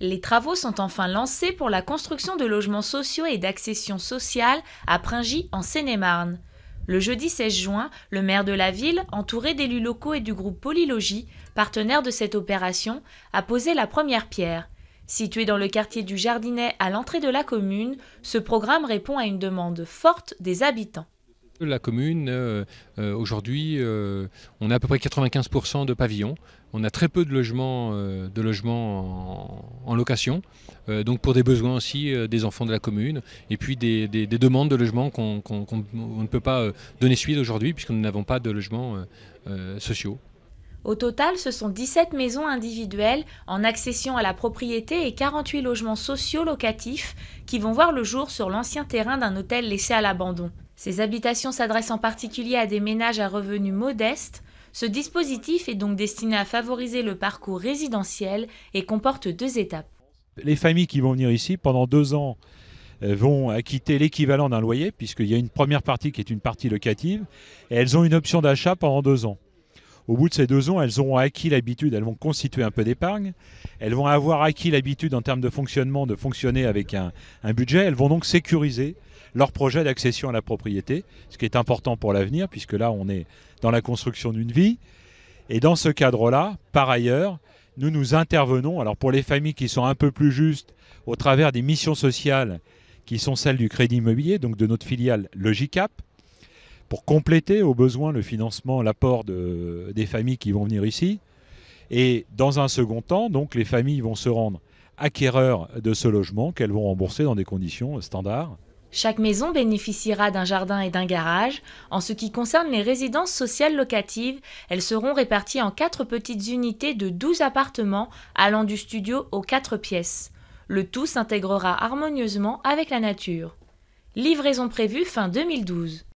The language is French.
Les travaux sont enfin lancés pour la construction de logements sociaux et d'accession sociale à Pringy en Seine-et-Marne. Le jeudi 16 juin, le maire de la ville, entouré d'élus locaux et du groupe Polylogie, partenaire de cette opération, a posé la première pierre. Situé dans le quartier du Jardinet à l'entrée de la commune, ce programme répond à une demande forte des habitants. La commune, euh, euh, aujourd'hui, euh, on a à peu près 95% de pavillons. On a très peu de logements, de logements en, location, donc pour des besoins aussi des enfants de la commune, et puis des, demandes de logements qu'on ne peut pas donner suite aujourd'hui, puisque nous n'avons pas de logements sociaux. Au total, ce sont 17 maisons individuelles en accession à la propriété et 48 logements sociaux locatifs qui vont voir le jour sur l'ancien terrain d'un hôtel laissé à l'abandon. Ces habitations s'adressent en particulier à des ménages à revenus modestes. Ce dispositif est donc destiné à favoriser le parcours résidentiel et comporte deux étapes. Les familles qui vont venir ici pendant deux ans euh, vont acquitter l'équivalent d'un loyer, puisqu'il y a une première partie qui est une partie locative, et elles ont une option d'achat pendant deux ans. Au bout de ces deux ans, elles auront acquis l'habitude, elles vont constituer un peu d'épargne, elles vont avoir acquis l'habitude en termes de fonctionnement de fonctionner avec un, un budget, elles vont donc sécuriser leur projet d'accession à la propriété, ce qui est important pour l'avenir, puisque là, on est dans la construction d'une vie. Et dans ce cadre-là, par ailleurs, nous nous intervenons, alors pour les familles qui sont un peu plus justes, au travers des missions sociales qui sont celles du crédit immobilier, donc de notre filiale Logicap, pour compléter au besoin le financement, l'apport des familles qui vont venir ici. Et dans un second temps, donc les familles vont se rendre acquéreurs de ce logement qu'elles vont rembourser dans des conditions standards. Chaque maison bénéficiera d'un jardin et d'un garage. En ce qui concerne les résidences sociales locatives, elles seront réparties en quatre petites unités de 12 appartements allant du studio aux quatre pièces. Le tout s'intégrera harmonieusement avec la nature. Livraison prévue fin 2012.